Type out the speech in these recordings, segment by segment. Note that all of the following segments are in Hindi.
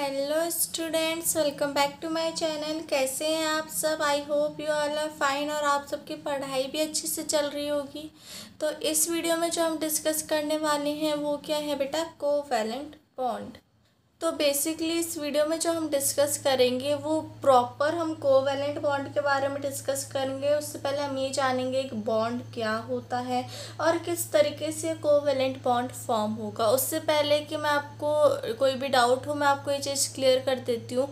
Hello students welcome back to my channel कैसे हैं आप सब I hope you all are fine और आप सबकी पढ़ाई भी अच्छे से चल रही होगी तो इस वीडियो में जो हम डिस्कस करने वाले हैं वो क्या है बेटा कोवेलेंट बॉन्ड तो बेसिकली इस वीडियो में जो हम डिस्कस करेंगे वो प्रॉपर हम कोवेलेंट बॉन्ड के बारे में डिस्कस करेंगे उससे पहले हम ये जानेंगे कि बॉन्ड क्या होता है और किस तरीके से कोवेलेंट बॉन्ड फॉर्म होगा उससे पहले कि मैं आपको कोई भी डाउट हो मैं आपको ये चीज़ क्लियर कर देती हूँ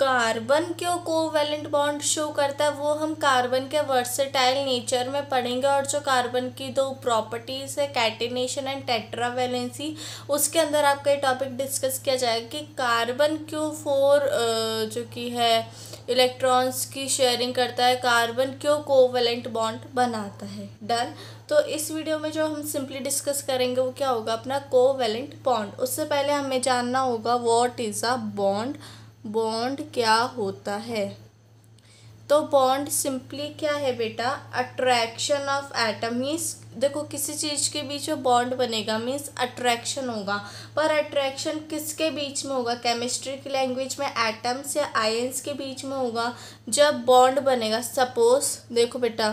कार्बन क्यों कोवेलेंट बॉन्ड शो करता है वो हम कार्बन के वर्सेटाइल नेचर में पढ़ेंगे और जो कार्बन की दो प्रॉपर्टीज़ है कैटिनेशन एंड टेट्रावेलेंसी उसके अंदर आपका ये टॉपिक डिस्कस किया जाएगा कि कार्बन क्यों फोर जो कि है इलेक्ट्रॉन्स की शेयरिंग करता है कार्बन क्यों कोवेलेंट बॉन्ड बनाता है डन तो इस वीडियो में जो हम सिंपली डिस्कस करेंगे वो क्या होगा अपना कोवेलेंट बॉन्ड उससे पहले हमें जानना होगा what is a bond bond क्या होता है? तो बॉन्ड सिंपली क्या है बेटा अट्रैक्शन ऑफ एटम मीन्स देखो किसी चीज़ के बीच में बॉन्ड बनेगा मीन्स अट्रैक्शन होगा पर अट्रैक्शन किसके बीच में होगा केमिस्ट्री की लैंग्वेज में एटम्स या आयंस के बीच में होगा जब बॉन्ड बनेगा सपोज देखो बेटा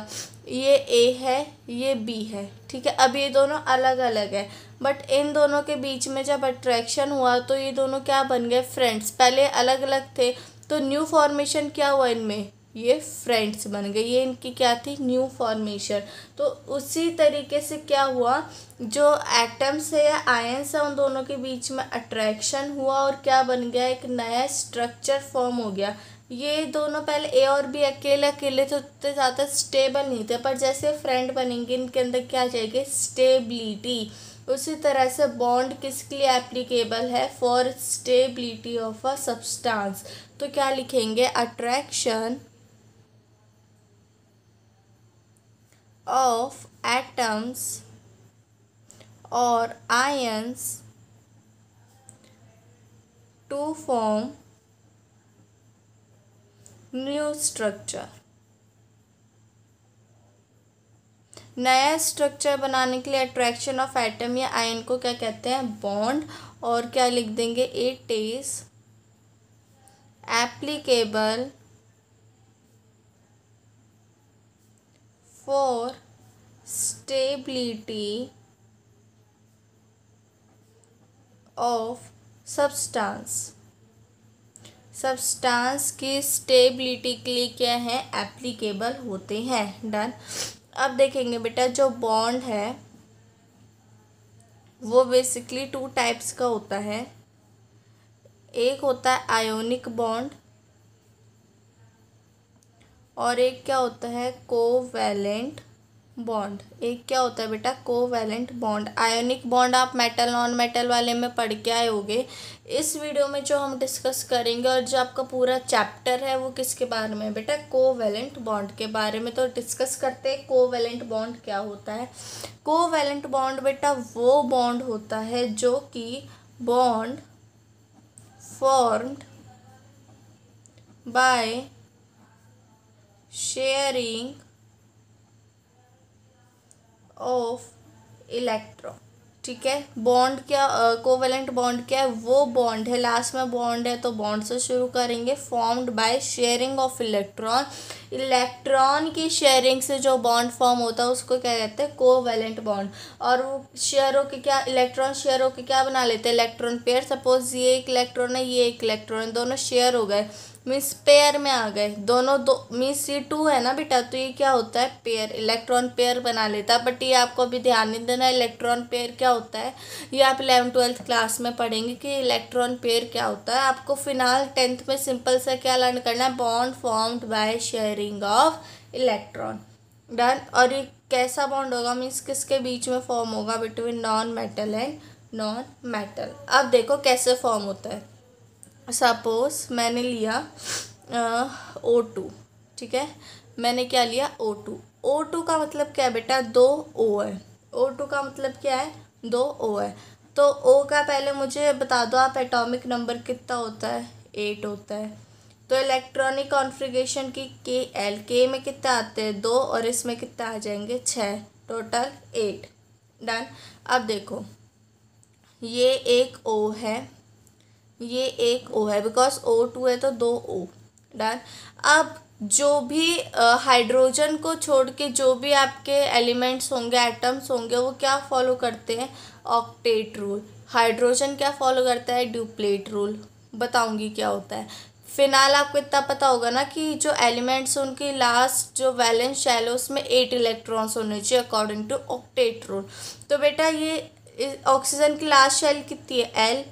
ये ए है ये बी है ठीक है अब ये दोनों अलग अलग है बट इन दोनों के बीच में जब अट्रैक्शन हुआ तो ये दोनों क्या बन गए फ्रेंड्स पहले अलग अलग थे तो न्यू फॉर्मेशन क्या हुआ इनमें ये फ्रेंड्स बन गए ये इनकी क्या थी न्यू फॉर्मेशन तो उसी तरीके से क्या हुआ जो एटम्स है या आयंस है उन दोनों के बीच में अट्रैक्शन हुआ और क्या बन गया एक नया स्ट्रक्चर फॉर्म हो गया ये दोनों पहले ए और बी अकेले अकेले थे उतने ज़्यादा स्टेबल नहीं थे पर जैसे फ्रेंड बनेंगे इनके अंदर क्या जाएगी स्टेबिलिटी उसी तरह से बॉन्ड किसके लिए एप्लीकेबल है for stability of a substance तो क्या लिखेंगे attraction of atoms or ions to form new structure नया स्ट्रक्चर बनाने के लिए अट्रैक्शन ऑफ एटम या आयन को क्या कहते हैं बॉन्ड और क्या लिख देंगे it is applicable for stability of substance substance की स्टेबिलिटी के लिए क्या है एप्लीकेबल होते हैं डन अब देखेंगे बेटा जो बॉन्ड है वो बेसिकली टू टाइप्स का होता है एक होता है आयोनिक बॉन्ड और एक क्या होता है कोवैलेंट बॉन्ड एक क्या होता है बेटा कोवैलेंट बॉन्ड आयोनिक बॉन्ड आप मेटल नॉन मेटल वाले में पढ़ के आए होगे इस वीडियो में जो हम डिस्कस करेंगे और जो आपका पूरा चैप्टर है वो किसके बारे में बेटा कोवैलेंट बॉन्ड के बारे में तो डिस्कस करते हैं कोवैलेंट बॉन्ड क्या होता है कोवैलेंट बॉन्ड बेटा वो बॉन्ड होता है जो कि bond formed by sharing of electron ठीक है बॉन्ड क्या कोवेलेंट uh, बॉन्ड क्या है वो बॉन्ड है लास्ट में बॉन्ड है तो बॉन्ड से शुरू करेंगे formed by sharing of electron electron की शेयरिंग से जो बॉन्ड फॉर्म होता है उसको क्या कहते हैं कोवेलेंट बॉन्ड और वो शेयरों के क्या इलेक्ट्रॉन शेयरों के क्या बना लेते हैं इलेक्ट्रॉन पेयर सपोज ये एक इलेक्ट्रॉन है ये एक इलेक्ट्रॉन दोनों शेयर हो गए मीन्स पेयर में आ गए दोनों दो मीन्स ये टू है ना बेटा तो ये क्या होता है पेयर इलेक्ट्रॉन पेयर बना लेता है बट ये आपको अभी ध्यान नहीं देना इलेक्ट्रॉन पेयर क्या होता है ये आप इलेवन ट्वेल्थ क्लास में पढ़ेंगे कि इलेक्ट्रॉन पेयर क्या होता है आपको फिलहाल टेंथ में सिंपल सा क्या लर्न करना है bond formed by sharing pairing of electron done और ये कैसा बॉन्ड होगा मीन्स किसके बीच में फॉर्म होगा between non metal and non metal अब देखो कैसे फॉर्म होता है सपोज मैंने लिया ओ टू ठीक है मैंने क्या लिया ओ टू ओ टू का मतलब क्या है बेटा दो ओ है ओ टू का मतलब क्या है दो ओ है तो ओ का पहले मुझे बता दो आप एटॉमिक नंबर कितना होता है एट होता है तो इलेक्ट्रॉनिक कॉन्फ़िगरेशन की के एल के में कितने आते हैं दो और इसमें कितने आ जाएंगे छः टोटल एट डन अब देखो ये एक ओ है ये एक ओ है बिकॉज ओ टू है तो दो ओ डन अब जो भी हाइड्रोजन को छोड़ के जो भी आपके एलिमेंट्स होंगे एटम्स होंगे वो क्या फॉलो करते हैं ऑक्टेट रूल हाइड्रोजन क्या फॉलो करता है ड्यूप्लेट रूल बताऊंगी क्या होता है फिनाल आपको इतना पता होगा ना कि जो एलिमेंट्स उनकी लास्ट जो वैलेंस शैल है उसमें एट इलेक्ट्रॉन्स होने चाहिए अकॉर्डिंग टू ऑक्टेट रूल तो बेटा ये ऑक्सीजन की लास्ट शैल कितनी है एल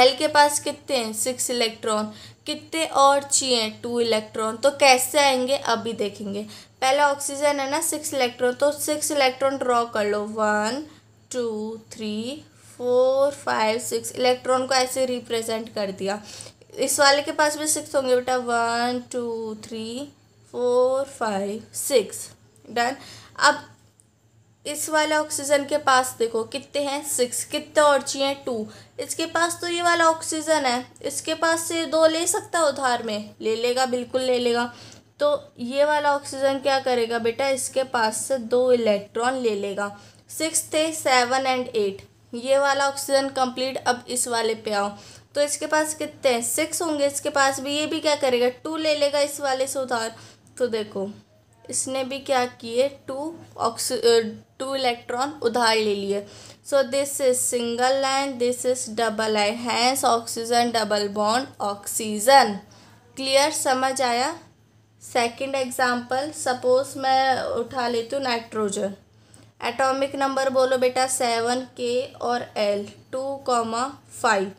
एल के पास कितने हैं सिक्स इलेक्ट्रॉन कितने और चाहिए टू इलेक्ट्रॉन तो कैसे आएंगे अभी देखेंगे पहला ऑक्सीजन है ना सिक्स इलेक्ट्रॉन तो सिक्स इलेक्ट्रॉन ड्रॉ कर लो one two three four five six electron को ऐसे रिप्रेजेंट कर दिया इस वाले के पास भी सिक्स होंगे बेटा one two three four five six done अब इस वाला ऑक्सीजन के पास देखो कितने हैं सिक्स कितने और चाहिए टू इसके पास तो ये वाला ऑक्सीजन है इसके पास से दो ले सकता है उधार में ले लेगा बिल्कुल ले लेगा तो ये वाला ऑक्सीजन क्या करेगा बेटा इसके पास से दो इलेक्ट्रॉन ले लेगा सिक्स थे सेवन एंड एट ये वाला ऑक्सीजन कंप्लीट अब इस वाले पे आओ तो इसके पास कितने हैं सिक्स होंगे इसके पास भी ये भी क्या करेगा टू ले लेगा इस वाले से उधार तो देखो इसने भी क्या किए टू ऑक्सी टू इलेक्ट्रॉन उधार ले लिए so this is single line this is double line hence oxygen double bond oxygen clear समझ आया सेकंड एग्जांपल सपोज मैं उठा लेती हूँ नाइट्रोजन एटॉमिक नंबर बोलो बेटा सेवन के और L two comma five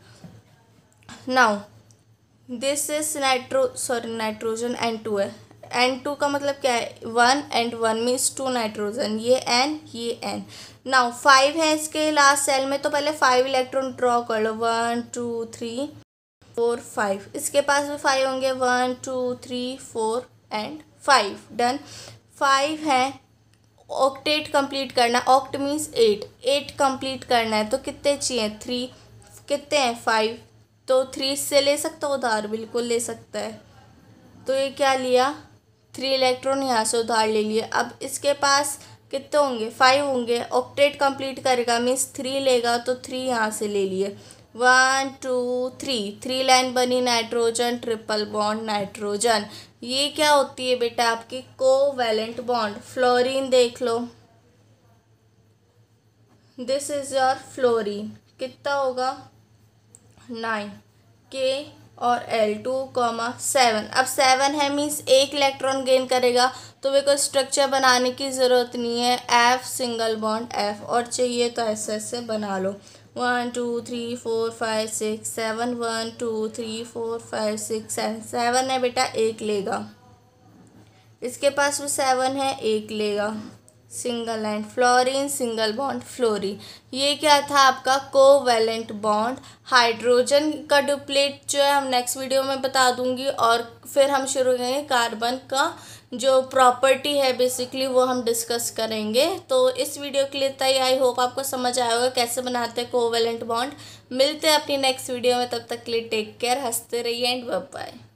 now this is nitro sorry nitrogen N two है एन टू का मतलब क्या है one and one means two nitrogen ये एन ये एन नाउ फाइव है इसके लास्ट सेल में तो पहले फाइव इलेक्ट्रॉन ड्रॉ कर लो one two three four five इसके पास भी फाइव होंगे one two three four and five done five है ऑक्टेट कंप्लीट करना oct means eight eight complete करना है तो कितने चाहिए थ्री कितने हैं फाइव तो थ्री से ले सकता उधार बिल्कुल ले सकता है तो ये क्या लिया थ्री इलेक्ट्रॉन यहाँ से उधार ले लिए अब इसके पास कितने होंगे फाइव होंगे ऑक्टेट कंप्लीट करेगा मीन्स थ्री लेगा तो थ्री यहाँ से ले लिए one two three three line बनी नाइट्रोजन ट्रिपल बॉन्ड नाइट्रोजन ये क्या होती है बेटा आपकी कोवेलेंट बॉन्ड फ्लोरीन देख लो दिस इज़ योर फ्लोरीन कितना होगा नाइन के और एल टू कॉमा सेवन अब सेवन है मीन्स एक इलेक्ट्रॉन गेन करेगा तो मेरे को स्ट्रक्चर बनाने की ज़रूरत नहीं है एफ़ सिंगल बॉन्ड एफ़ और चाहिए तो ऐसे ऐसे बना लो one two three four five six seven one two three four five six seven seven है बेटा एक लेगा इसके पास भी सेवन है एक लेगा single and fluorine single bond fluorine ये क्या था आपका कोवेलेंट बॉन्ड हाइड्रोजन का डुप्लेट जो है हम नेक्स्ट वीडियो में बता दूंगी और फिर हम शुरू करेंगे कार्बन का जो प्रॉपर्टी है बेसिकली वो हम डिस्कस करेंगे तो इस वीडियो के लिए तय आई होप आपको समझ आया होगा कैसे बनाते हैं कोवेलेंट बॉन्ड मिलते हैं अपनी नेक्स्ट वीडियो में तब तक के लिए टेक केयर हंसते रहिए एंड बाय